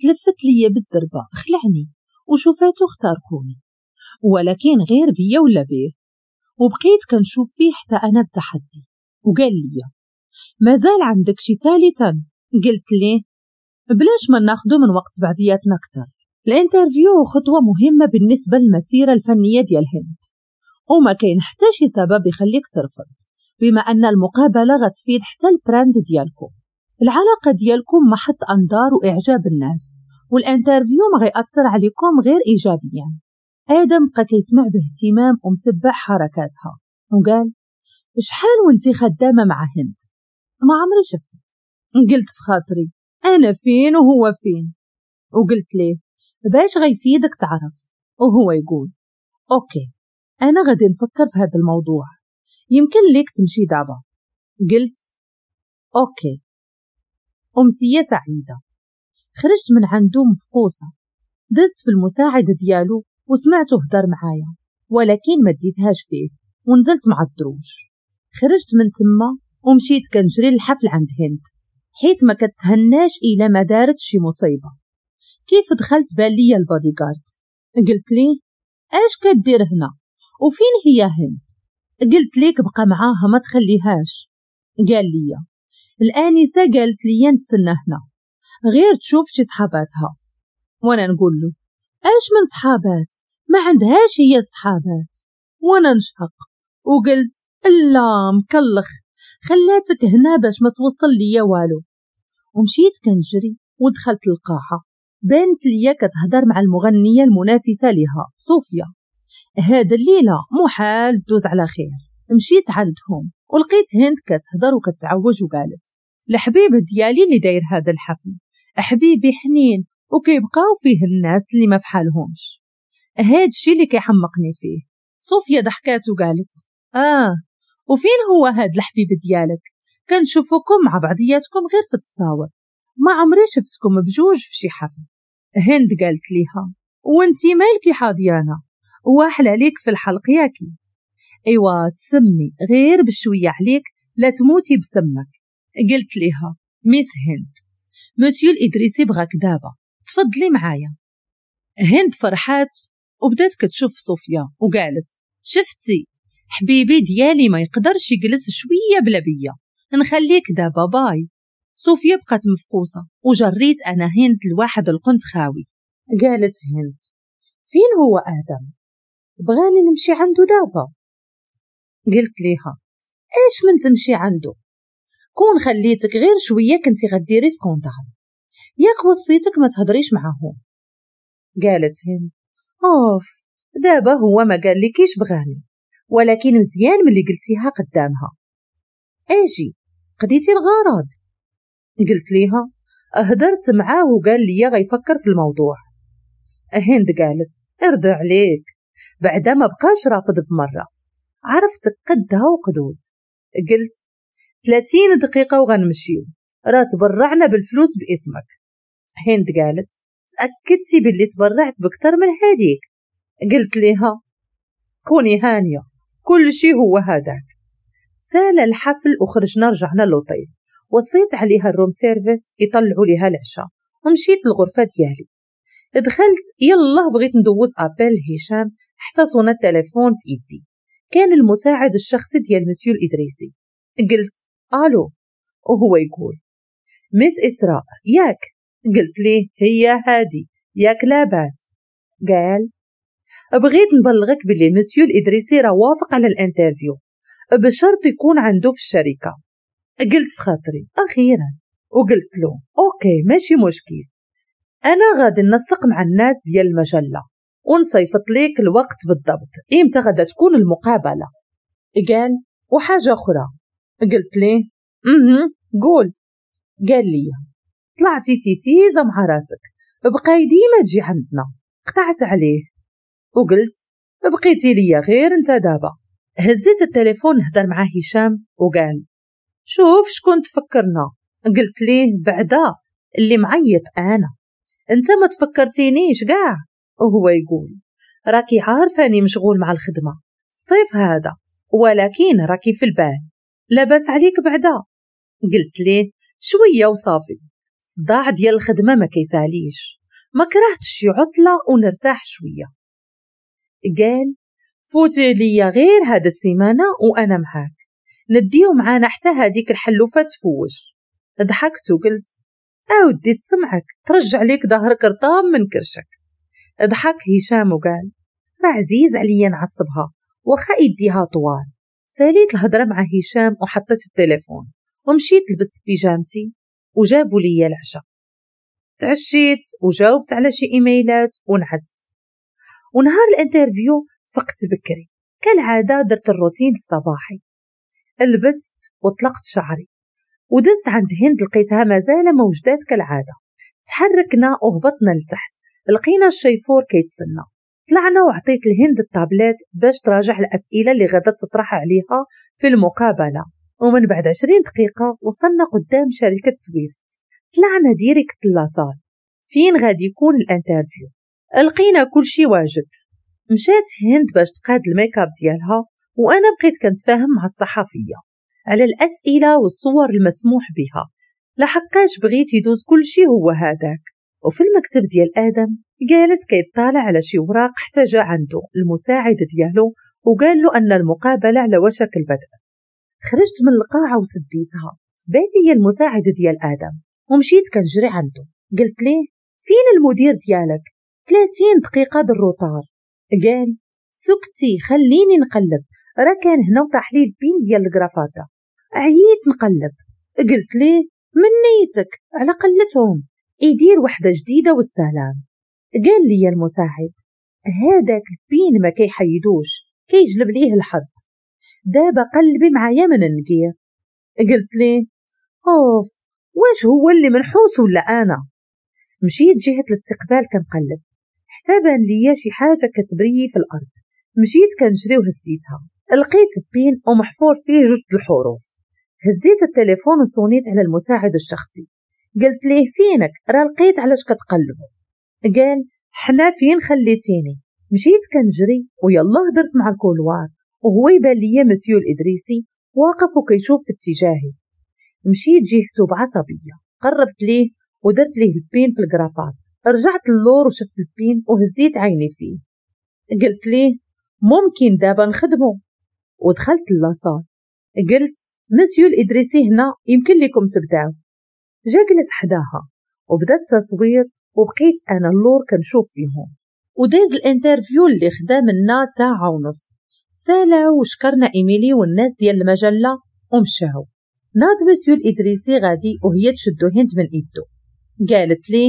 تلفت لي بالزربة خلعني وشوفاتو اختارقوني ولكن غير بيا ولا بيه وبقيت كنشوف فيه حتى أنا بتحدي وقال لي مازال عندك شي ثالثا قلت ليه بلاش ما ناخده من وقت بعضياتنا كتر الانترفيو خطوة مهمة بالنسبة للمسيرة الفنية ديال الهند وما كاين حتى شي سبب يخليك ترفض بما أن المقابلة غتفيد حتى البراند ديالكم العلاقة ديالكم محط أنظار وإعجاب الناس والانترفيو ما غيأثر عليكم غير إيجابيا آدم بقى كيسمع باهتمام ومتبع حركاتها وقال شحال وانتي خدامة مع هند ما عمري شفتك قلت في خاطري أنا فين وهو فين وقلت ليه باش غيفيدك تعرف وهو يقول أوكي أنا غادي نفكر في هذا الموضوع يمكن ليك تمشي دابا قلت أوكي أمسية سعيدة خرجت من عنده مفقوصة دزت في المساعدة ديالو وسمعته هدر معايا ولكن ما ديتهاش فيه ونزلت مع الدروج خرجت من تما ومشيت كنجري للحفل عند هند حيت ما كتهناش الا ما دارت شي مصيبه كيف دخلت بالي البادي جارد قلت لي اش كدير هنا وفين هي هند قلت ليك بقى معاها ما تخليهاش قال لي الآنسة قالت لي نتسنى هنا غير تشوف شي صحاباتها وانا نقول له اش من صحابات ما عندهاش هي صحابات وانا نشهق وقلت لا مكلخ خلاتك هنا باش ما توصل ليا والو ومشيت كنجري ودخلت القاعة بانت ليا كتهضر مع المغنية المنافسة لها صوفيا هاد الليلة محال دوز على خير مشيت عندهم ولقيت هند كتهضر وكتعوج وقالت الحبيب ديالي اللي داير هذا الحفل حبيبي حنين وكيبقاو فيه الناس اللي ما فحالهمش هاد الشي اللي كيحمقني فيه صوفيا ضحكات وقالت اه وفين هو هاد الحبيب ديالك كنشوفكم مع بعضياتكم غير في التصاور ما عمري شفتكم بجوج في شي حفل هند قالت ليها وانتي مالكي حاضيانا واحل عليك في الحلق ياكي ايوا تسمي غير بشويه عليك لا تموتي بسمك قلت لها ميس هند مسيو الادريسي بغاك دابا تفضلي معايا هند فرحات وبدات كتشوف صوفيا وقالت شفتي حبيبي ديالي ما يقدرش يجلس شويه بلا بيا نخليك دابا باي صوفيا بقات مفقوصة وجريت أنا هند لواحد القنت خاوي قالت هند فين هو آدم؟ بغاني نمشي عنده دابا قلت ليها ايش من تمشي عنده كون خليتك غير شويه كنتي غديري سكوندار ياك وصيتك ما تهضريش معاهم قالت هند اوف دابا هو ما قال كيش بغاني ولكن مزيان ملي قلتيها قدامها اجي قديتي الغرض قلت ليها اهدرت معاه وقال لي غيفكر في الموضوع هند قالت ارضى عليك بعدا ما بقاش رافض بمره عرفت قدها وقدود قلت ثلاثين دقيقة وغنمشيو راه تبرعنا بالفلوس باسمك هند قالت تأكدتي باللي تبرعت بكتر من هاديك قلت ليها كوني هانية كل شي هو هذاك سال الحفل وخرجنا رجعنا للوطيل وصيت عليها الروم سيرفيس يطلعوا ليها العشاء ومشيت للغرفة ديالي دخلت يلا بغيت ندوز ابل هشام حتى صونا التليفون في ايدي كان المساعد الشخصي ديال مسيو الإدريسي قلت ألو وهو يقول مس إسراء ياك قلت ليه هي هادي ياك لاباس قال بغيت نبلغك بلي مسيو الإدريسي راه وافق على الانترفيو بشرط يكون عنده في الشركة قلت في خاطري أخيرا وقلت له أوكي ماشي مشكل أنا غادي ننسق مع الناس ديال المجلة ونصيفط ليك الوقت بالضبط إمتى إيه غدا تكون المقابلة قال وحاجة أخرى قلت ليه اها قول قال لي طلعتي تيتيزة مع راسك بقاي ديما تجي عندنا قطعت عليه وقلت بقيتي ليا غير انت دابا هزيت التليفون نهضر مع هشام وقال شوف شكون تفكرنا قلت ليه بعدا اللي معيط انا انت ما تفكرتينيش قاع وهو يقول راكي عارفة أني مشغول مع الخدمة الصيف هذا ولكن راكي في البال لاباس عليك بعدا قلت ليه شوية وصافي الصداع ديال الخدمة ما كيساليش ما كرهتش عطلة ونرتاح شوية قال فوتي ليا غير هاد السيمانة وأنا معاك نديو معانا حتى هاديك الحلوفة تفوج ضحكت وقلت أودي تسمعك ترجع ليك ظهرك رطام من كرشك ضحك هشام وقال راه عزيز عليا نعصبها واخا يديها طوال ساليت الهضرة مع هشام وحطيت التليفون ومشيت لبست بيجامتي وجابوا لي العشاء تعشيت وجاوبت على شي ايميلات ونعست ونهار الانترفيو فقت بكري كالعادة درت الروتين الصباحي لبست وطلقت شعري ودزت عند هند لقيتها مازال موجودات كالعادة تحركنا وهبطنا لتحت لقينا الشيفور كيتسنى طلعنا وعطيت الهند الطابلات باش تراجع الأسئلة اللي غدا تطرح عليها في المقابلة ومن بعد عشرين دقيقة وصلنا قدام شركة سويفت طلعنا ديريكت لاصال فين غادي يكون الانترفيو لقينا كل شيء واجد مشات هند باش تقاد الميكاب ديالها وانا بقيت كنتفاهم مع الصحفيه على الاسئله والصور المسموح بها لحقاش بغيت يدوز كل شيء هو هذاك وفي المكتب ديال آدم جالس كيطالع على شي وراق جا عنده المساعد ديالو وقال له أن المقابلة على وشك البدء خرجت من القاعة وسديتها بان لي المساعد ديال آدم ومشيت كنجري عنده قلت ليه فين المدير ديالك 30 دقيقة د قال سكتي خليني نقلب راه كان هنا وطاح لي البين ديال الكرافاطة عييت نقلب قلت ليه من نيتك على قلتهم يدير وحدة جديدة والسلام قال لي المساعد هذاك البين ما كيحيدوش كيجلب ليه الحظ دابا قلبي معايا من النقية قلت لي اوف واش هو اللي منحوس ولا انا مشيت جهة الاستقبال كنقلب حتى بان ليا شي حاجة كتبري في الأرض مشيت كنجري وهزيتها لقيت بين ومحفور فيه جوج الحروف هزيت التليفون وصونيت على المساعد الشخصي قلت ليه فينك راه لقيت علاش كتقلبو قال حنا فين خليتيني مشيت كنجري ويلا هدرت مع الكولوار وهو يبان ليا مسيو الادريسي واقف وكيشوف في اتجاهي مشيت جهته بعصبيه قربت ليه ودرت ليه البين في الكرافات رجعت للور وشفت البين وهزيت عيني فيه قلت ليه ممكن دابا نخدمو ودخلت للصال قلت مسيو الادريسي هنا يمكن لكم تبداو جا حداها وبدا التصوير وبقيت أنا اللور كنشوف فيهم وداز الانترفيو اللي خدا منا ساعة ونص سالا وشكرنا إيميلي والناس ديال المجلة ومشاو ناد مسيو الإدريسي غادي وهي تشدو هند من إيدو قالت لي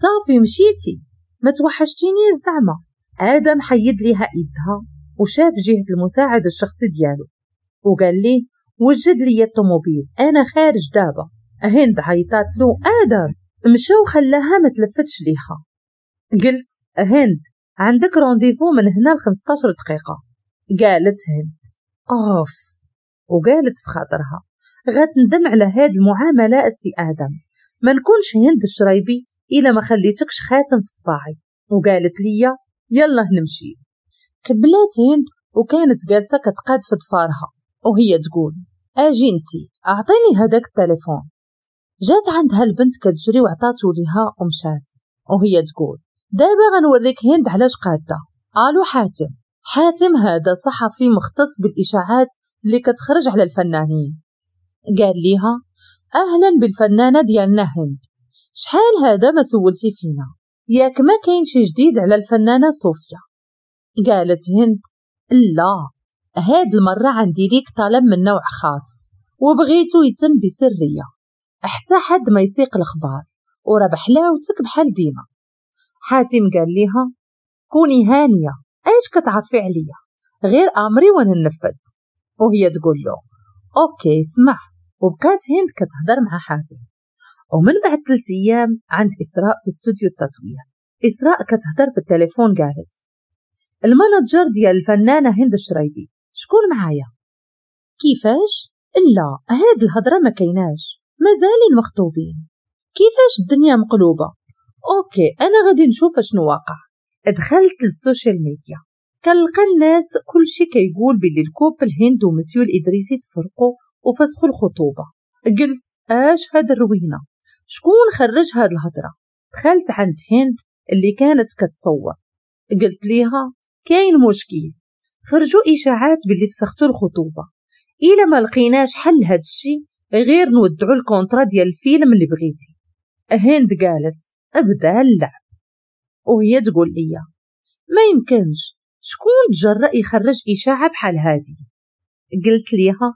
صافي مشيتي ما توحشتيني زعما آدم حيد ليها إيدها وشاف جهة المساعد الشخصي ديالو وقال لي وجد لي الطوموبيل أنا خارج دابا هند عيطات له آدم مشى وخلاها ما تلفتش ليها قلت هند عندك رونديفو من هنا ل 15 دقيقة قالت هند أوف وقالت في خاطرها غتندم على هاد المعاملة أستي آدم ما نكونش هند الشرايبي إلا ما خليتكش خاتم في صباعي وقالت لي يلا نمشي كبلات هند وكانت جالسة كتقاد في ضفارها وهي تقول أجي انتي أعطيني هداك التليفون جات عندها البنت كتجري وعطاتو ليها ومشات وهي تقول دابا غنوريك هند علاش قاده الو حاتم حاتم هذا صحفي مختص بالاشاعات اللي كتخرج على الفنانين قال ليها اهلا بالفنانه ديالنا هند شحال هذا ما سولتي فينا ياك ما كاين شي جديد على الفنانه صوفيا قالت هند لا هاد المره عندي ليك طلب من نوع خاص وبغيتو يتم بسريه حتى حد ما يسيق الأخبار وراه بحلاوتك بحال ديما حاتم قال ليها كوني هانية ايش كتعرفي عليا غير امري وانا ننفذ وهي تقول له اوكي اسمع وبقات هند كتهضر مع حاتم ومن بعد ثلاث ايام عند اسراء في استوديو التصوير اسراء كتهضر في التليفون قالت المانجر ديال الفنانه هند الشريبي شكون معايا كيفاش لا هاد الهضره ما كيناش مازالين مخطوبين كيفاش الدنيا مقلوبة أوكي أنا غادي نشوف شنو واقع دخلت للسوشيال ميديا كنلقى الناس كلشي كيقول بلي الكوب الهند ومسيو الإدريسي تفرقوا وفسخوا الخطوبة قلت اش هاد الروينة شكون خرج هاد الهضرة دخلت عند هند اللي كانت كتصور قلت ليها كاين مشكل خرجوا اشاعات باللي فسختوا الخطوبه الا ما لقيناش حل هاد الشي غير نودعو الكونترا ديال الفيلم اللي بغيتي هند قالت ابدا اللعب وهي تقول ليا ما يمكنش شكون تجرأ يخرج إشاعة بحال هادي قلت ليها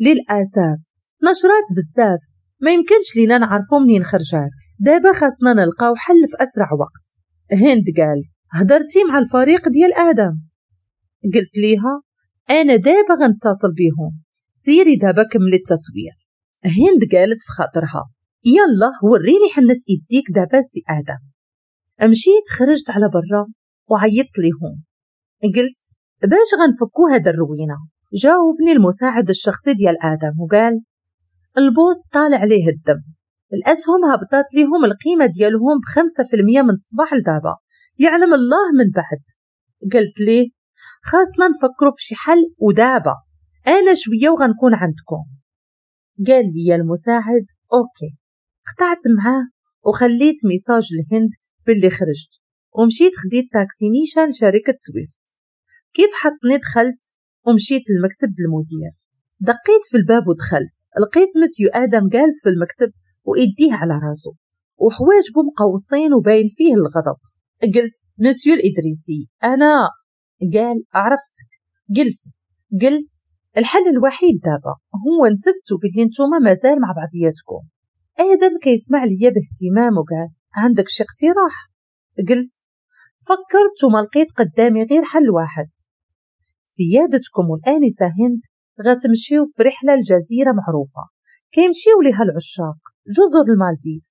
للأسف نشرات بزاف ما يمكنش لينا نعرفو منين خرجات دابا خاصنا نلقاو حل في أسرع وقت هند قال هدرتي مع الفريق ديال آدم قلت ليها أنا دابا غنتصل بيهم سيري دابا كملي التصوير هند قالت في خاطرها يلا وريني حنة إيديك دابا سي آدم مشيت خرجت على برا وعيطت ليهم قلت باش غنفكو هاد الروينة جاوبني المساعد الشخصي ديال آدم وقال البوس طالع عليه الدم الأسهم هبطات ليهم القيمة ديالهم بخمسة في المية من الصباح لدابا يعلم الله من بعد قلت ليه خاصنا نفكروا في شي حل ودابا أنا شوية وغنكون عندكم قال لي المساعد أوكي قطعت معاه وخليت ميساج الهند باللي خرجت ومشيت خديت تاكسي نيشان شركة سويفت كيف حطني دخلت ومشيت المكتب المدير دقيت في الباب ودخلت لقيت مسيو آدم جالس في المكتب وإيديه على راسه وحواجبه مقوصين وباين فيه الغضب قلت مسيو الإدريسي أنا قال عرفتك قلت قلت الحل الوحيد دابا هو نثبتوا باللي نتوما مازال مع بعضياتكم ادم كيسمع ليا باهتمام وقال عندك شي اقتراح قلت فكرت وما لقيت قدامي غير حل واحد سيادتكم والآنسة هند غتمشيو في رحلة لجزيرة معروفة كيمشيو ليها العشاق جزر المالديف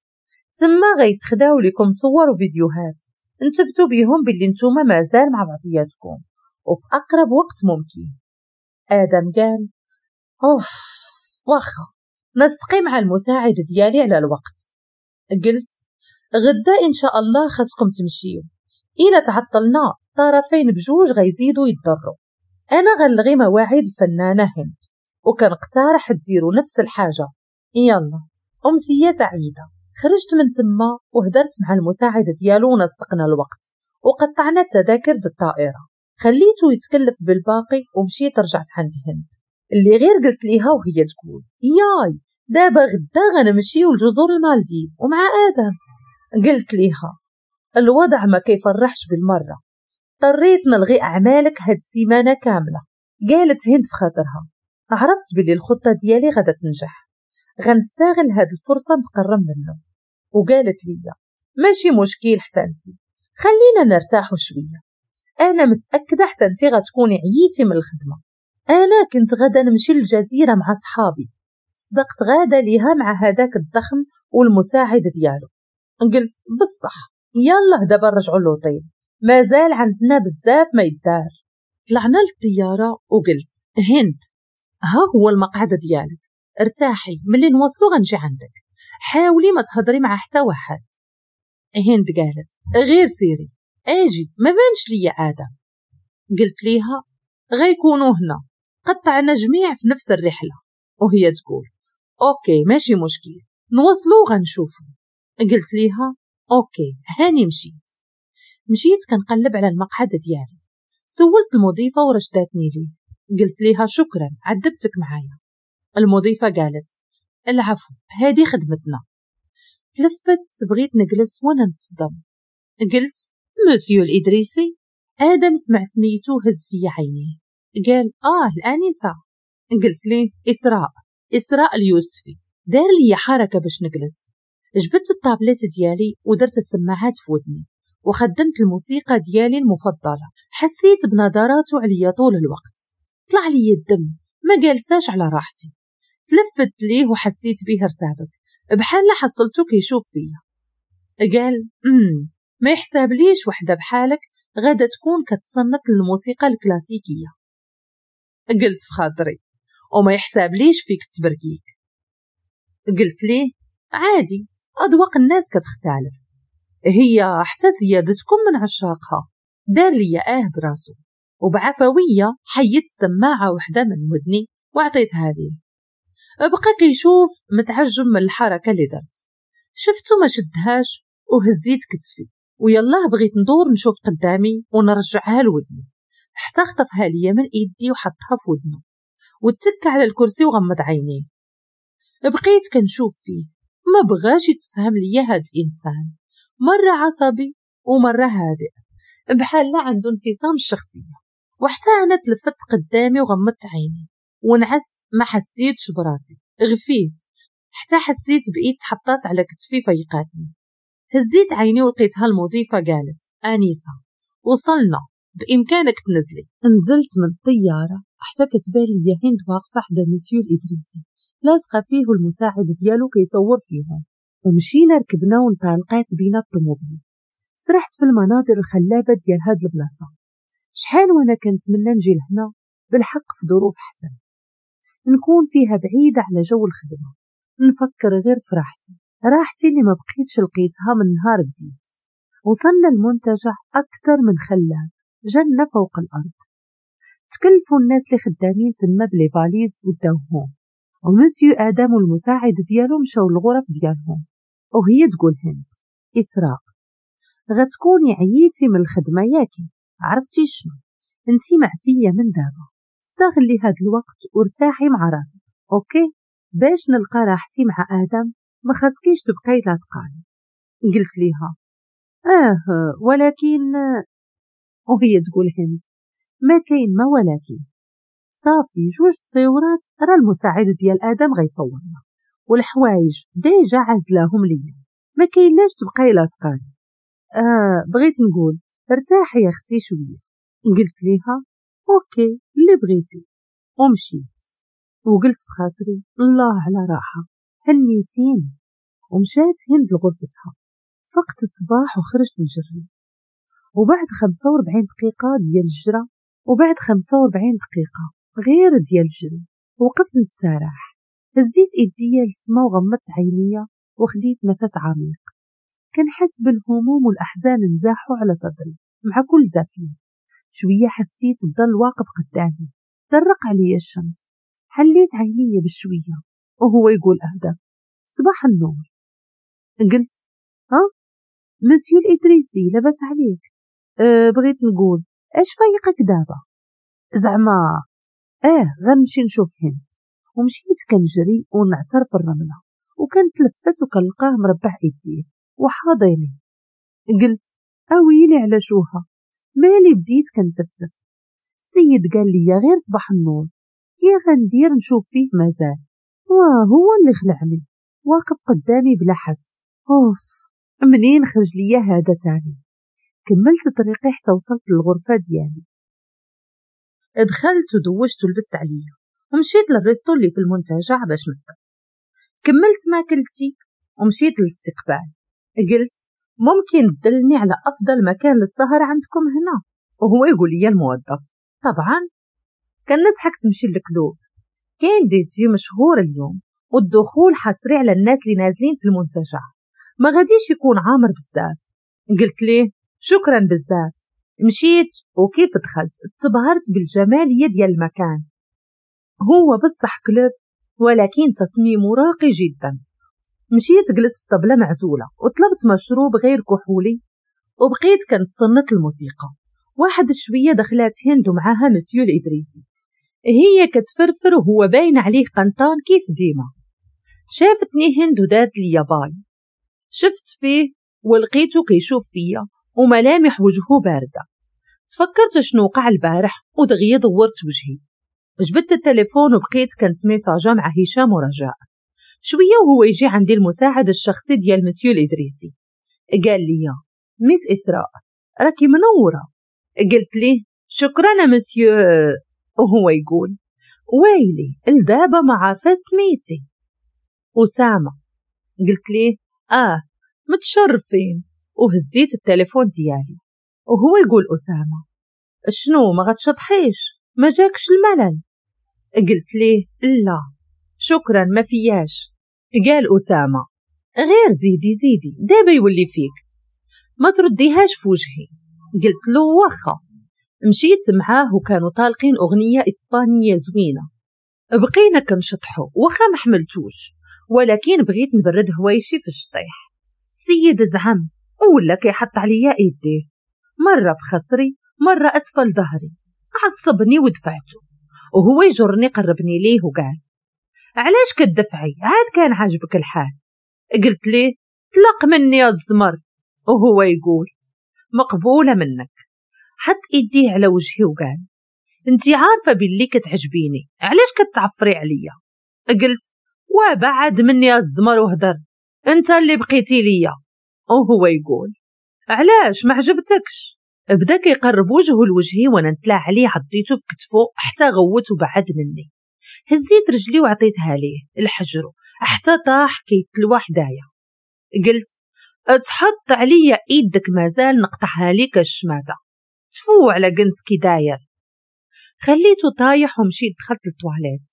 تما غيتخداو لكم صور وفيديوهات انتبتوا بيهم باللي نتوما مازال مع بعضياتكم وفي أقرب وقت ممكن آدم قال أوف واخا نسقي مع المساعد ديالي على الوقت قلت غدا إن شاء الله خاصكم تمشيو إلا تعطلنا طرفين بجوج غيزيدوا يضروا أنا غنلغي مواعيد الفنانة هند وكنقترح ديروا نفس الحاجة يلا أمسية سعيدة خرجت من تما وهدرت مع المساعد ديالو ونسقنا الوقت وقطعنا التذاكر د الطائرة خليته يتكلف بالباقي ومشيت رجعت عند هند اللي غير قلت ليها وهي تقول ياي دابا غدا غنمشيو لجزر المالديف ومع ادم قلت ليها الوضع ما كيفرحش بالمره اضطريت نلغي اعمالك هاد السيمانه كامله قالت هند في خاطرها عرفت بلي الخطه ديالي غادا تنجح غنستغل هاد الفرصه نتقرب منه وقالت ليا ماشي مشكل حتى انتي خلينا نرتاحوا شويه انا متاكده حتى انت غتكوني عييتي من الخدمه انا كنت غدا نمشي للجزيره مع صحابي صدقت غدا ليها مع هذاك الضخم والمساعد ديالو قلت بصح يلا دابا نرجعوا للوطيل مازال عندنا بزاف ما يدار طلعنا للطياره وقلت هند ها هو المقعد ديالك ارتاحي ملي نوصلو غنجي عندك حاولي ما تهضري مع حتى واحد هند قالت غير سيري اجي ما بانش ليا ادم قلت ليها غيكونوا هنا قطعنا جميع في نفس الرحلة وهي تقول أوكي ماشي مشكل نوصلو غنشوفو قلت ليها أوكي هاني مشيت مشيت كنقلب على المقعد ديالي سولت المضيفة ورشداتني لي قلت ليها شكرا عذبتك معايا المضيفة قالت العفو هادي خدمتنا تلفت بغيت نجلس وانا نتصدم قلت مسيو الإدريسي آدم سمع سميتو هز فيا عينيه قال آه الآنسة قلت لي إسراء إسراء اليوسفي دار لي حركة باش نجلس جبت الطابلات ديالي ودرت السماعات في ودني وخدمت الموسيقى ديالي المفضلة حسيت بنظراتو عليا طول الوقت طلع لي الدم ما جالساش على راحتي تلفت ليه وحسيت بيه ارتابك بحال حصلتو كيشوف فيا قال امم ما يحسب ليش وحدة بحالك غادا تكون كتصنت للموسيقى الكلاسيكية قلت في خاطري وما يحسب ليش فيك تبركيك قلت ليه عادي أذواق الناس كتختلف هي حتى زيادتكم من عشاقها دار لي آه براسو وبعفوية حيت سماعة وحدة من ودني وعطيتها ليه بقى كيشوف متعجب من الحركة اللي درت شفتو ما شدهاش وهزيت كتفي ويلاه بغيت ندور نشوف قدامي ونرجعها لودني حتى خطفها ليا من ايدي وحطها في ودنه وتك على الكرسي وغمض عينيه بقيت كنشوف فيه ما بغاش يتفهم ليا هاد الانسان مره عصبي ومره هادئ بحال لا عنده انفصام الشخصيه وحتى انا تلفت قدامي وغمضت عيني ونعست ما حسيتش براسي غفيت حتى حسيت بايد تحطات على كتفي فيقاتني هزيت عيني ولقيتها المضيفة قالت أنيسة وصلنا بإمكانك تنزلي نزلت من الطيارة حتى كتبان لي هند واقفة حدا مسيو الإدريسي لاصقة فيه المساعد ديالو كيصور فيهم ومشينا ركبنا وانطلقات بينا الطوموبيل سرحت في المناظر الخلابة ديال هاد البلاصة شحال وانا كنتمنى نجي لهنا بالحق في ظروف حسن نكون فيها بعيدة على جو الخدمة نفكر غير في راحتي راحتي اللي ما بقيتش لقيتها من نهار بديت وصلنا المنتجع أكثر من خلاب جنة فوق الأرض تكلفوا الناس اللي خدامين تما بلي فاليز وداوهم ومسيو آدم والمساعد ديالو مشاو للغرف ديالهم وهي تقول هند إسراء غتكوني عييتي من الخدمة ياكي عرفتي شنو انتي معفية من دابا استغلي هاد الوقت وارتاحي مع راسك اوكي باش نلقى راحتي مع آدم ما خاصكيش تبقاي لاصقاني قلت ليها اه ولكن وهي تقول هند ما كاين ما ولكن صافي جوج تصيورات راه المساعد ديال ادم غيصورنا والحوايج ديجا عازلاهم ليا ما لاش تبقاي لاصقاني اه بغيت نقول ارتاحي يا اختي شويه قلت ليها اوكي اللي بغيتي ومشيت وقلت في خاطري الله على راحه هنيتين ومشيت هند لغرفتها فقت الصباح وخرجت نجري وبعد خمسة وأربعين دقيقة ديال الجرة وبعد خمسة وأربعين دقيقة غير ديال الجري وقفت نتسارح هزيت إيديا للسما وغمضت عينيا وخديت نفس عميق كنحس بالهموم والأحزان نزاحوا على صدري مع كل دافية شوية حسيت بضل واقف قدامي درق عليا الشمس حليت عينيا بشوية وهو يقول أهدى صباح النور قلت ها مسيو الإدريسي لبس عليك أه بغيت نقول اش فايقك دابا زعما إيه غنمشي نشوف هند ومشيت كنجري ونعترف الرملة الرملة لفت وكنلقاه مربح يديه وحاضيني قلت اويلي على شوها مالي بديت كنتفتف السيد قال لي غير صباح النور كي غندير نشوف فيه مازال وهو آه، اللي خلعني واقف قدامي بلا حس أوف منين خرج لي هذا تاني كملت طريقي حتى وصلت للغرفة ديالي دخلت ودوشت ولبست عليا ومشيت للريستو اللي في المنتجع باش نفطر كملت ماكلتي ومشيت للاستقبال قلت ممكن تدلني على أفضل مكان للسهر عندكم هنا وهو يقول لي الموظف طبعا كان نصحك تمشي للكلوب كان دي جي مشهور اليوم والدخول حصري على الناس اللي نازلين في المنتجع ما غاديش يكون عامر بزاف قلت لي شكرا بزاف مشيت وكيف دخلت تبهرت بالجمالية ديال المكان هو بصح كلوب ولكن تصميمه راقي جدا مشيت جلست في طبلة معزولة وطلبت مشروب غير كحولي وبقيت كنتصنت الموسيقى واحد شوية دخلات هند ومعها مسيو الإدريسي هي كتفرفر وهو باين عليه قنطان كيف ديما شافتني هند ودارت ليا باي شفت فيه ولقيته كيشوف فيا وملامح وجهه باردة تفكرت شنو وقع البارح ودغيا دورت وجهي جبدت التليفون وبقيت كنت ميساجا مع هشام ورجاء شوية وهو يجي عندي المساعد الشخصي ديال مسيو الإدريسي قال لي ميس إسراء راكي منورة قلت لي شكرا مسيو وهو يقول ويلي الدابة ما عارفة سميتي أسامة قلت لي آه متشرفين وهزيت التليفون ديالي وهو يقول أسامة شنو ما غتشطحيش ما جاكش الملل قلت لي لا شكرا ما فياش قال أسامة غير زيدي زيدي دابا يولي فيك ما ترديهاش في وجهي قلت له واخا مشيت معاه وكانوا طالقين أغنية إسبانية زوينة بقينا كنشطحو واخا ما حملتوش ولكن بغيت نبرد هوايشي في الشطيح السيد زعم ولا كيحط عليا ايديه مرة في خصري مرة أسفل ظهري عصبني ودفعته وهو يجرني قربني ليه وقال علاش كدفعي عاد كان عاجبك الحال قلت ليه طلق مني يا الزمر وهو يقول مقبولة منك حط ايديه على وجهي وقال انتي عارفه باللي كتعجبيني علاش كتعفري عليا قلت وبعد مني الزمر وهدر انت اللي بقيتي ليا وهو يقول علاش ما عجبتكش بدا كيقرب وجهه لوجهي وانا نتلا عليه عضيته في كتفو حتى غوت وبعد مني هزيت رجلي وعطيتها ليه لحجرو حتى طاح كيتلوى حدايا قلت تحط عليا ايدك مازال نقطعها ليك الشماته تفو على قنس كي داير خليته طايح ومشيت دخلت التواليت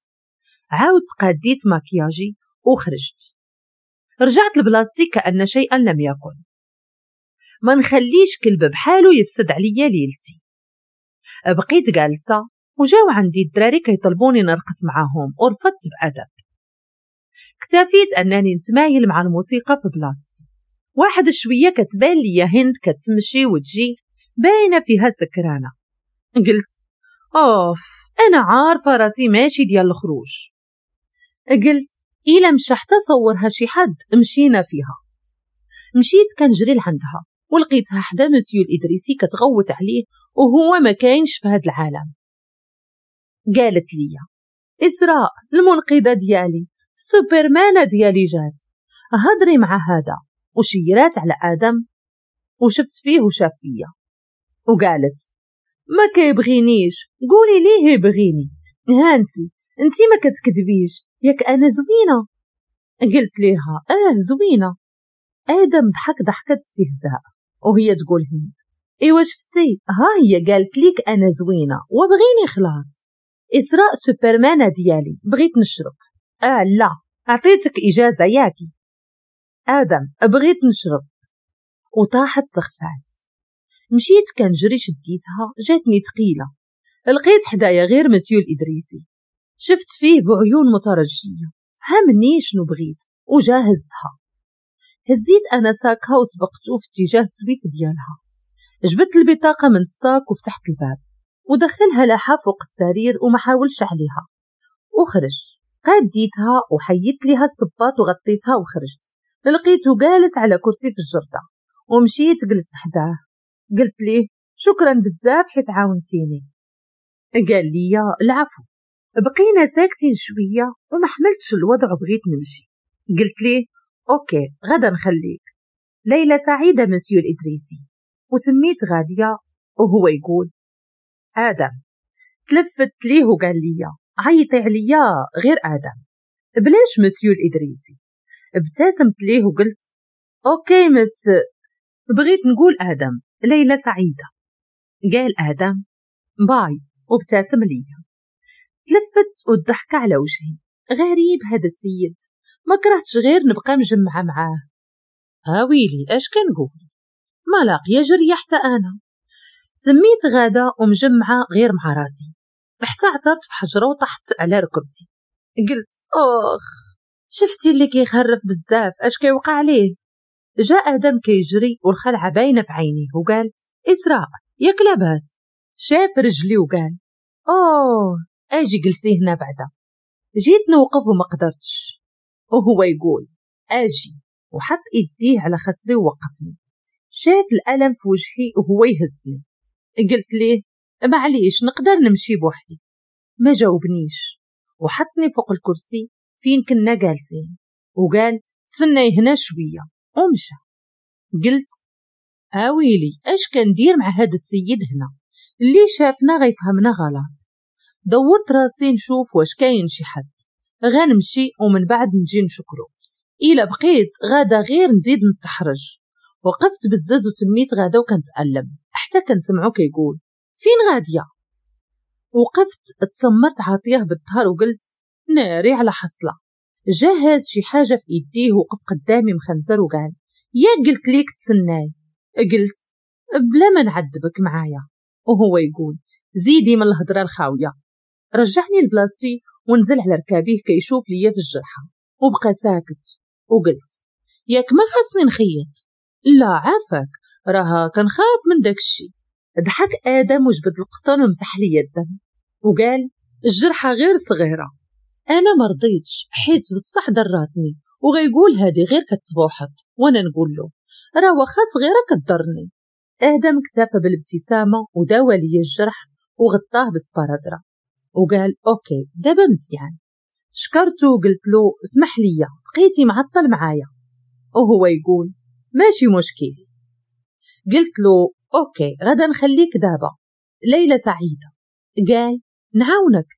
عاود قديت مكياجي وخرجت رجعت لبلاستي كأن شيئا لم يكن ما نخليش كلب بحاله يفسد عليا ليلتي بقيت جالسة وجاو عندي الدراري كيطلبوني نرقص معاهم ورفضت بأدب اكتفيت أنني نتمايل مع الموسيقى في بلاصتي واحد شوية كتبان ليا هند كتمشي وتجي باينة فيها السكرانة قلت أوف أنا عارفة راسي ماشي ديال الخروج قلت إلا مش حتى صورها شي حد مشينا فيها مشيت كنجري لعندها ولقيتها حدا مسيو الإدريسي كتغوت عليه وهو ما كاينش في هاد العالم قالت لي إسراء المنقذة ديالي سوبرمانة ديالي جات هضري مع هذا وشيرات على آدم وشفت فيه وشاف فيا وقالت ما كيبغينيش قولي ليه يبغيني هانتي انتي ما كتكذبيش ياك انا زوينه قلت ليها اه زوينه ادم ضحك ضحكه استهزاء وهي تقول هند ايوا شفتي ها هي قالت ليك انا زوينه وبغيني خلاص اسراء سوبرمانه ديالي بغيت نشرب اه لا عطيتك اجازه ياكي ادم بغيت نشرب وطاحت تخفات مشيت كنجري شديتها جاتني تقيلة لقيت حدايا غير مسيو الإدريسي شفت فيه بعيون مترجية فهمني شنو بغيت وجاهزتها هزيت أنا ساكها وسبقته في اتجاه السويت ديالها جبت البطاقة من الساك وفتحت الباب ودخلها لها فوق السرير وما حاولش عليها وخرج قديتها وحيت ليها الصباط وغطيتها وخرجت لقيته جالس على كرسي في الجردة ومشيت جلست حداه قلت ليه شكرا بزاف حيت عاونتيني قال لي العفو بقينا ساكتين شوية وما حملتش الوضع وبغيت نمشي قلت ليه أوكي غدا نخليك ليلة سعيدة مسيو الإدريسي وتميت غادية وهو يقول آدم تلفت ليه وقال لي عيطي عليا غير آدم بلاش مسيو الإدريسي ابتسمت ليه وقلت أوكي مس بغيت نقول آدم ليلة سعيدة قال آدم باي وابتسم ليا تلفت والضحكة على وجهي غريب هذا السيد ما كرهتش غير نبقى مجمعة معاه هاويلي اش كنقول ما لاقية جري حتى أنا تميت غادة ومجمعة غير مع راسي حتى عثرت في حجرة وطحت على ركبتي قلت أوخ شفتي اللي كيخرف بزاف اش كيوقع ليه جاء آدم كيجري والخلعة باينة في عينيه وقال إسراء ياك لاباس شاف رجلي وقال أوه أجي جلسي هنا بعدا جيت نوقف وما قدرتش وهو يقول أجي وحط إيديه على خصري ووقفني شاف الألم في وجهي وهو يهزني قلت ليه معليش نقدر نمشي بوحدي ما جاوبنيش وحطني فوق الكرسي فين كنا جالسين وقال تسني هنا شوية ومشى قلت هاويلي اش كندير مع هاد السيد هنا اللي شافنا غيفهمنا غلط دورت راسي نشوف واش كاين شي حد غنمشي ومن بعد نجي نشكرو الا بقيت غادا غير نزيد نتحرج وقفت بزاز وتميت غادا وكنتألم حتى كنسمعو كيقول فين غادية وقفت تسمرت عاطيه بالظهر وقلت ناري على حصلة جهز شي حاجه في ايديه وقف قدامي مخنزر وقال يا قلت ليك تسناي قلت بلا ما نعذبك معايا وهو يقول زيدي من الهضره الخاويه رجعني لبلاصتي ونزل على ركابيه كيشوف ليا في الجرحى وبقى ساكت وقلت ياك ما خاصني نخيط لا عافاك راها كنخاف من داك الشي ضحك ادم وجبد القطن ومسح لي الدم وقال الجرحى غير صغيره انا مرضيتش حيت بصح ضراتني وغيقول هادي غير كتبوحط وانا نقول له راه واخا صغيره كضرني ادم اكتفى بالابتسامه وداوى لي الجرح وغطاه بسبارادرا وقال اوكي دابا مزيان شكرته وقلت له اسمح لي بقيتي معطل معايا وهو يقول ماشي مشكل قلت له اوكي غدا نخليك دابا ليله سعيده قال نعاونك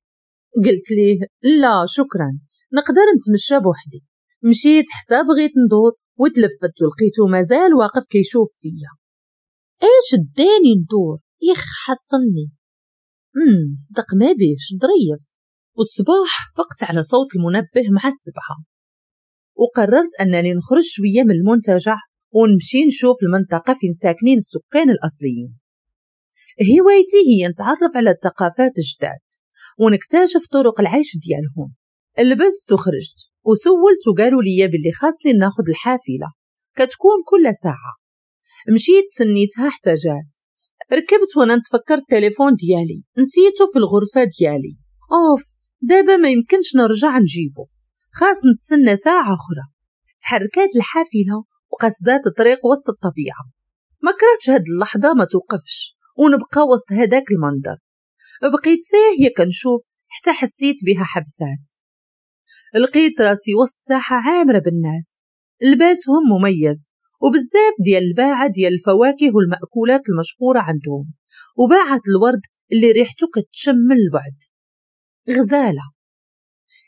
قلت ليه لا شكرا نقدر نتمشى بوحدي مشيت حتى بغيت ندور وتلفت ولقيته مازال واقف كيشوف فيا ايش داني ندور يخ حصلني امم صدق ما بيش ظريف والصباح فقت على صوت المنبه مع السبعة وقررت أنني نخرج شوية من المنتجع ونمشي نشوف المنطقة فين ساكنين السكان الأصليين هوايتي هي نتعرف على الثقافات الجداد ونكتشف طرق العيش ديالهم لبست وخرجت وسولت وقالوا لي باللي خاصني ناخد الحافلة كتكون كل ساعة مشيت سنيتها حتى جات ركبت وانا نتفكر التليفون ديالي نسيته في الغرفة ديالي اوف دابا ما يمكنش نرجع نجيبه خاص نتسنى ساعة أخرى تحركات الحافلة وقصدات الطريق وسط الطبيعة ما كرهتش هاد اللحظة ما توقفش ونبقى وسط هداك المنظر بقيت ساهية كنشوف حتى حسيت بها حبسات لقيت راسي وسط ساحة عامرة بالناس لباسهم مميز وبزاف ديال الباعة ديال الفواكه والمأكولات المشهورة عندهم وباعة الورد اللي ريحته كتشم من البعد غزالة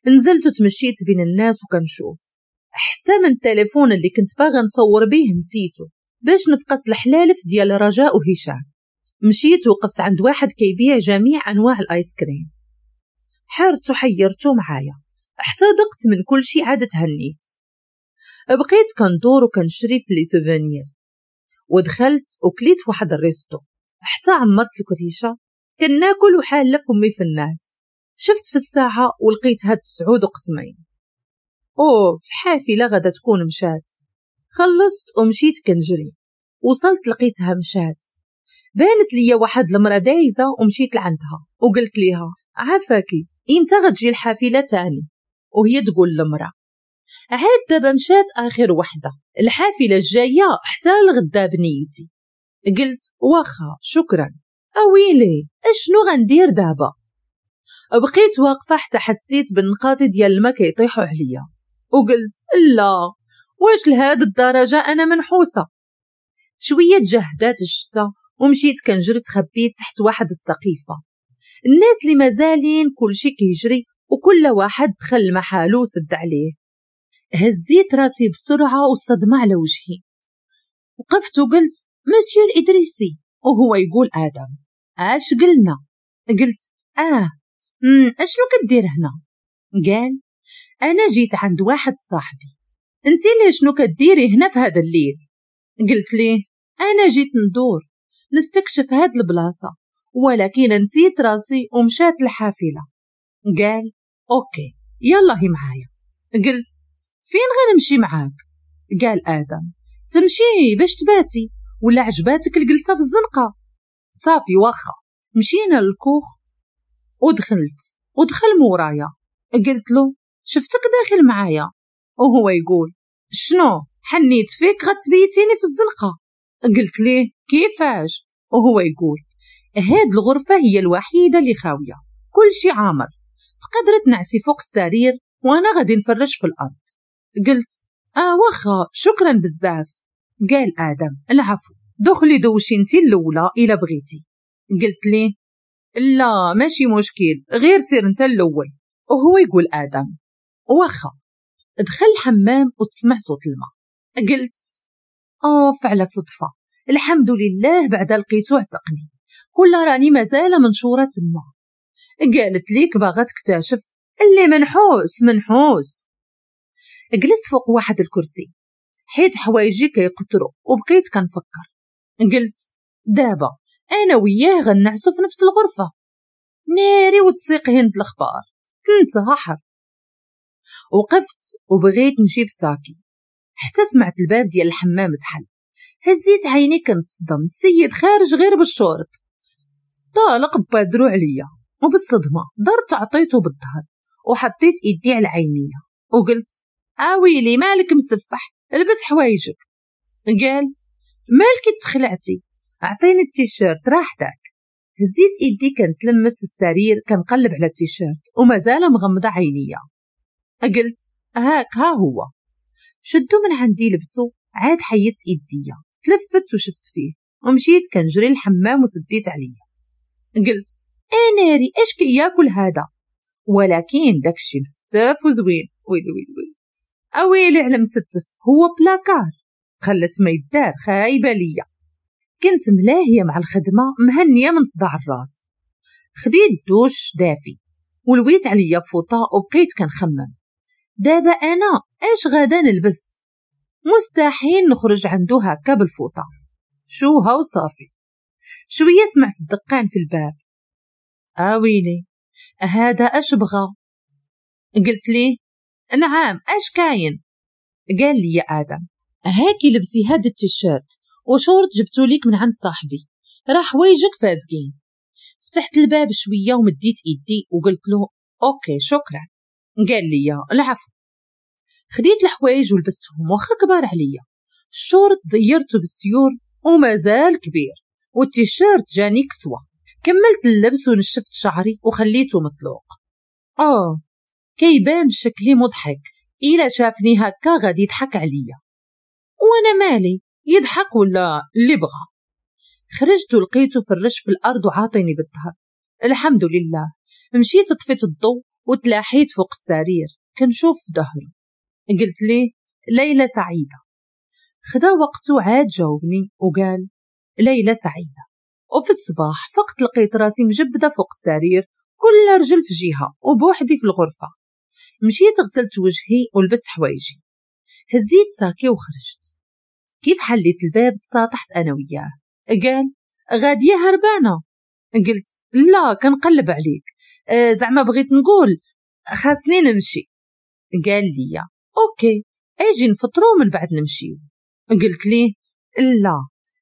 نزلت وتمشيت بين الناس وكنشوف حتى من التليفون اللي كنت باغا نصور بيه نسيته باش نفقس الحلالف ديال رجاء وهشام مشيت وقفت عند واحد كيبيع جميع أنواع الآيس كريم حرت وحيرت معايا احتدقت من كل شي عاد تهنيت بقيت كندور وكنشري في لي ودخلت وكليت في واحد الريستو حتى عمرت الكريشة كناكل وحالة فمي في الناس شفت في الساعة ولقيتها تسعود قسمين أوف الحافلة غدا تكون مشات خلصت ومشيت كنجري وصلت لقيتها مشات بانت لي واحد المرأة دايزة ومشيت لعندها وقلت ليها عفاكي امتى غتجي الحافلة تاني وهي تقول المرأة عاد دابا مشات آخر وحدة الحافلة الجاية حتى الغدا بنيتي قلت واخا شكرا اويلي اشنو غندير دابا بقيت واقفة حتى حسيت بالنقاط ديال الما كيطيحوا عليا وقلت لا واش لهاد الدرجة أنا منحوسة شوية تجهدات الشتا ومشيت كنجري تخبيت تحت واحد السقيفة الناس اللي مازالين شي كيجري وكل واحد دخل محالو وسد عليه هزيت راسي بسرعة والصدمة على وجهي وقفت وقلت مسيو الإدريسي وهو يقول آدم اش قلنا قلت اه امم اشنو كدير هنا قال انا جيت عند واحد صاحبي انت ليش شنو كديري هنا في هذا الليل قلت ليه انا جيت ندور نستكشف هاد البلاصة ولكن نسيت راسي ومشات الحافلة قال أوكي يلا هي معايا قلت فين غنمشي معاك قال آدم تمشي باش تباتي ولا عجباتك الجلسة في الزنقة صافي واخا مشينا للكوخ ودخلت ودخل مورايا قلت له شفتك داخل معايا وهو يقول شنو حنيت فيك غتبيتيني في الزنقة قلت ليه كيفاش وهو يقول هاد الغرفة هي الوحيدة اللي خاوية كل شي عامر تقدر تنعسي فوق السرير وأنا غادي نفرش في الأرض قلت آه واخا شكرا بزاف قال آدم العفو دخلي دوشي انتي الأولى إلا بغيتي قلت لي لا ماشي مشكل غير سير انت الأول وهو يقول آدم واخا دخل الحمام وتسمع صوت الماء قلت اوف آه، على صدفة الحمد لله بعد لقيتو عتقني كل راني مازال منشورة تما قالت ليك باغا تكتشف اللي منحوس منحوس جلست فوق واحد الكرسي حيت حوايجي كيقطرو وبقيت كنفكر قلت دابا انا وياه غنعسو في نفس الغرفه ناري وتسيق هند الاخبار كنت حر وقفت وبغيت نجيب ساكي حتى سمعت الباب ديال الحمام تحل هزيت عيني كنت صدم السيد خارج غير بالشورت طالق بادرو عليا وبالصدمة درت عطيته بالظهر وحطيت إيدي على عينيا وقلت آويلي مالك مسفح البس حوايجك قال مالك تخلعتي أعطيني التيشيرت راحتك هزيت إيدي كنتلمس السرير كنقلب على التيشيرت ومازال مغمضة عينيا قلت هاك ها هو شدو من عندي لبسو عاد حيت إيديا تلفت وشفت فيه ومشيت كنجري الحمام وسديت عليا قلت اي ناري اش كياكل هذا ولكن داكشي مستف وزوين ويلي ويلي ويلي اويلي على مستف هو بلاكار خلت ما يدار خايبه ليا كنت ملاهيه مع الخدمه مهنيه من صداع الراس خديت دوش دافي ولويت عليا فوطه وبقيت كنخمم دابا انا اش غادا نلبس مستحيل نخرج عنده هكا بالفوطة شو هاو وصافي شوية سمعت الدقان في الباب آويلي آه هذا أش بغى قلت لي نعم أش كاين قال لي يا آدم هاكي لبسي هاد التيشيرت وشورت جبتو ليك من عند صاحبي راح ويجك فازقين فتحت الباب شوية ومديت إيدي وقلت له أوكي شكرا قال لي العفو خديت الحوايج ولبستهم واخا كبار عليا الشورت زيرته بالسيور ومازال كبير والتيشيرت جاني كسوة كملت اللبس ونشفت شعري وخليته مطلوق آه كيبان شكلي مضحك إلا شافني هكا غادي يضحك عليا وأنا مالي يضحك ولا اللي بغى خرجت ولقيته فرش في الأرض وعاطيني بالظهر الحمد لله مشيت طفيت الضو وتلاحيت فوق السرير كنشوف ظهره قلت لي ليلة سعيدة خدا وقته عاد جاوبني وقال ليلة سعيدة وفي الصباح فقط لقيت راسي مجبدة فوق السرير كل رجل في جهة وبوحدي في الغرفة مشيت غسلت وجهي ولبست حوايجي هزيت ساكي وخرجت كيف حليت الباب تساطحت أنا وياه قال غادية هربانة قلت لا كنقلب عليك أه زعما بغيت نقول خاصني نمشي قال لي أوكي أجي نفطرو من بعد نمشيو قلت لي لا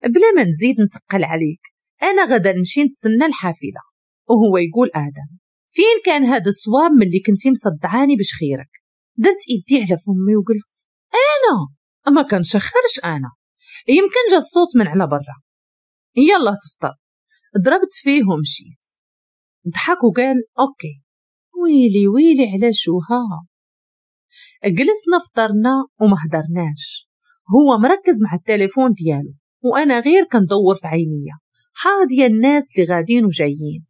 بلا ما نزيد نتقل عليك أنا غدا نمشي نتسنى الحافلة وهو يقول آدم فين كان هذا الصواب ملي كنتي مصدعاني باش خيرك درت إيدي على فمي وقلت أنا ما كنشخرش أنا يمكن جا الصوت من على برا يلا تفطر ضربت فيه ومشيت ضحك وقال اوكي ويلي ويلي على ها جلسنا فطرنا وما هدرناش هو مركز مع التليفون ديالو وأنا غير كندور في عينية حاضية الناس اللي غادين وجايين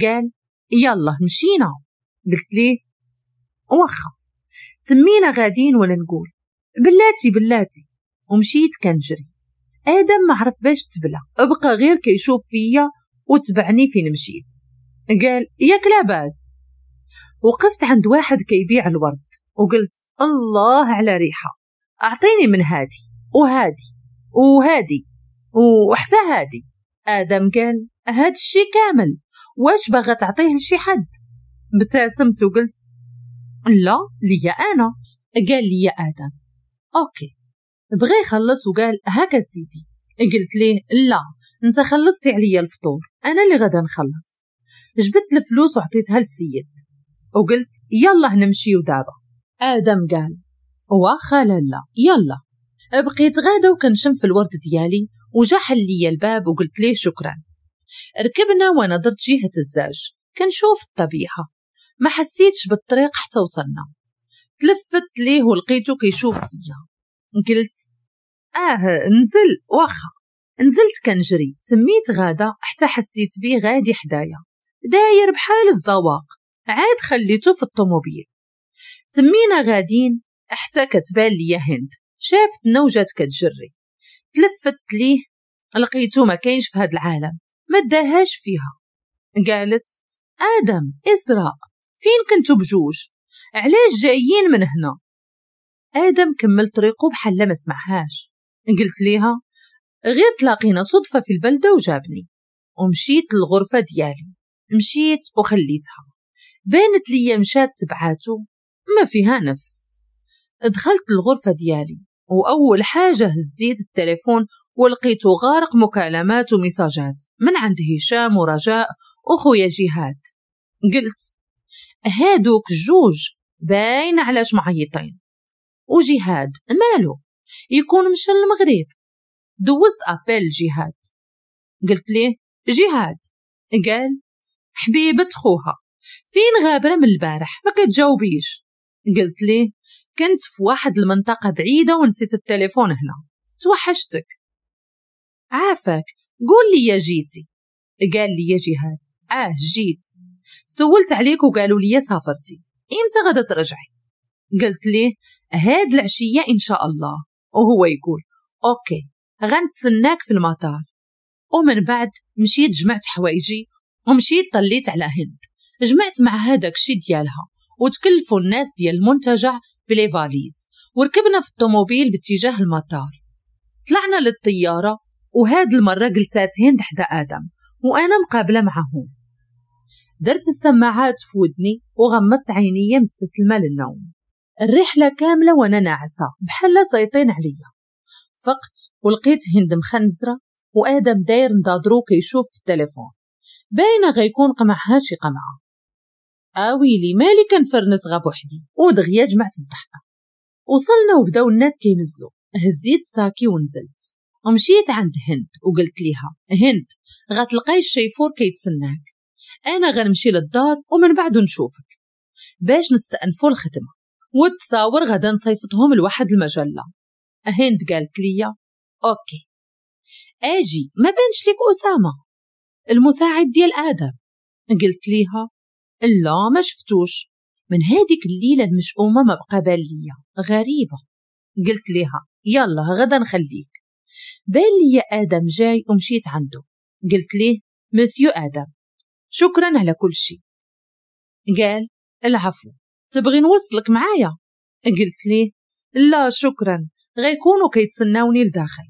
قال يلا مشينا قلت ليه واخا تمينا غادين ولا نقول بلاتي بلاتي ومشيت كنجري آدم ما عرف باش تبلى بقى غير كيشوف فيا وتبعني فين مشيت قال ياك لاباس وقفت عند واحد كيبيع الورد وقلت الله على ريحة أعطيني من هادي وهادي وهادي وحتى هادي آدم قال هاد الشي كامل واش باغا تعطيه لشي حد ابتسمت وقلت لا ليا أنا قال لي آدم أوكي بغى يخلص وقال هكا سيدي قلت ليه لا انت خلصتي عليا الفطور انا اللي غدا نخلص جبت الفلوس وعطيتها للسيد وقلت يلا نمشيو دابا آدم قال واخا لالا يلا بقيت غادة وكنشم في الورد ديالي وجا حل لي الباب وقلت ليه شكرا ركبنا درت جهة الزاج كنشوف الطبيعة ما حسيتش بالطريق حتى وصلنا تلفت ليه ولقيته كيشوف فيا قلت اه نزل واخا نزلت كنجري تميت غادة حتى حسيت بيه غادي حدايا داير بحال الزواق عاد خليته في الطوموبيل تمينا غادين حتى كتبان ليا هند شافت نوجات كتجري تلفت ليه لقيتو ما كاينش في هاد العالم ما داهاش فيها قالت آدم اسراء فين كنتو بجوج علاش جايين من هنا آدم كمل طريقه بحال ما سمعهاش قلت ليها غير تلاقينا صدفة في البلدة وجابني ومشيت للغرفة ديالي مشيت وخليتها بانت ليا مشات تبعاتو ما فيها نفس دخلت الغرفة ديالي وأول حاجة هزيت التليفون ولقيته غارق مكالمات ومساجات من عند هشام ورجاء وخويا جهاد قلت هادوك جوج باين علاش معيطين وجهاد مالو يكون مشى للمغرب دوزت أبيل جهاد قلت ليه جهاد قال حبيبة خوها فين غابرة من البارح ما كتجاوبيش قلت لي كنت في واحد المنطقة بعيدة ونسيت التليفون هنا توحشتك عافاك قول لي يا جيتي قال لي يا جهاد آه جيت سولت عليك وقالوا لي سافرتي إمتى غدا ترجعي قلت لي هاد العشية إن شاء الله وهو يقول أوكي غنتسناك في المطار ومن بعد مشيت جمعت حوايجي ومشيت طليت على هند جمعت مع هذاك الشي ديالها وتكلفوا الناس ديال المنتجع بلي فاليز وركبنا في الطوموبيل باتجاه المطار طلعنا للطيارة وهاد المرة جلسات هند حدا آدم وأنا مقابلة معهم درت السماعات في ودني وغمضت عينيا مستسلمة للنوم الرحلة كاملة وأنا ناعسة بحال سيطين عليا فقت ولقيت هند مخنزرة وآدم داير نضادرو كيشوف في التليفون باينة غيكون قمعها شي قمعة اويلي مالي كنفرنس غا بوحدي ودغيا جمعت الضحكه وصلنا وبداو الناس كينزلوا هزيت ساكي ونزلت ومشيت عند هند وقلت ليها هند غتلقاي الشيفور كيتسناك انا غنمشي للدار ومن بعد نشوفك باش نستأنفو الخدمه والتصاور غدا نصيفطهم لواحد المجله هند قالت ليا اوكي اجي ما بانش ليك اسامه المساعد ديال ادم قلت ليها لا ما شفتوش من هذيك الليلة المشؤومة ما بقى بال ليا غريبة قلت لها يلا غدا نخليك بان ليا آدم جاي ومشيت عنده قلت ليه مسيو آدم شكرا على كل شيء قال العفو تبغي نوصلك معايا قلت ليه لا شكرا غيكونوا كيتسناوني لداخل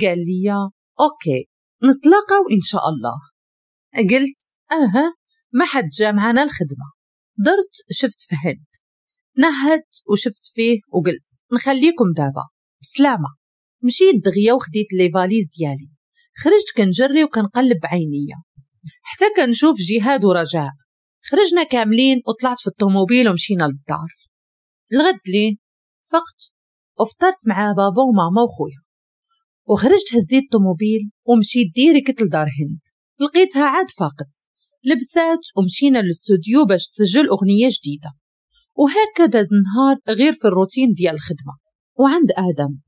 قال لي اوكي نتلاقاو ان شاء الله قلت اها ما حد جاء معنا الخدمة درت شفت فهد نهد وشفت فيه وقلت نخليكم دابا بسلامة مشيت دغيا وخديت لي فاليز ديالي خرجت كنجري وكنقلب بعينيا حتى كنشوف جهاد ورجاء خرجنا كاملين وطلعت في الطوموبيل ومشينا للدار الغد لين فقت وفطرت مع بابا وماما وخويا وخرجت هزيت الطوموبيل ومشيت ديريكت لدار هند لقيتها عاد فاقت لبسات ومشينا للاستوديو باش تسجل أغنية جديدة وهكذا نهار غير في الروتين ديال الخدمة وعند آدم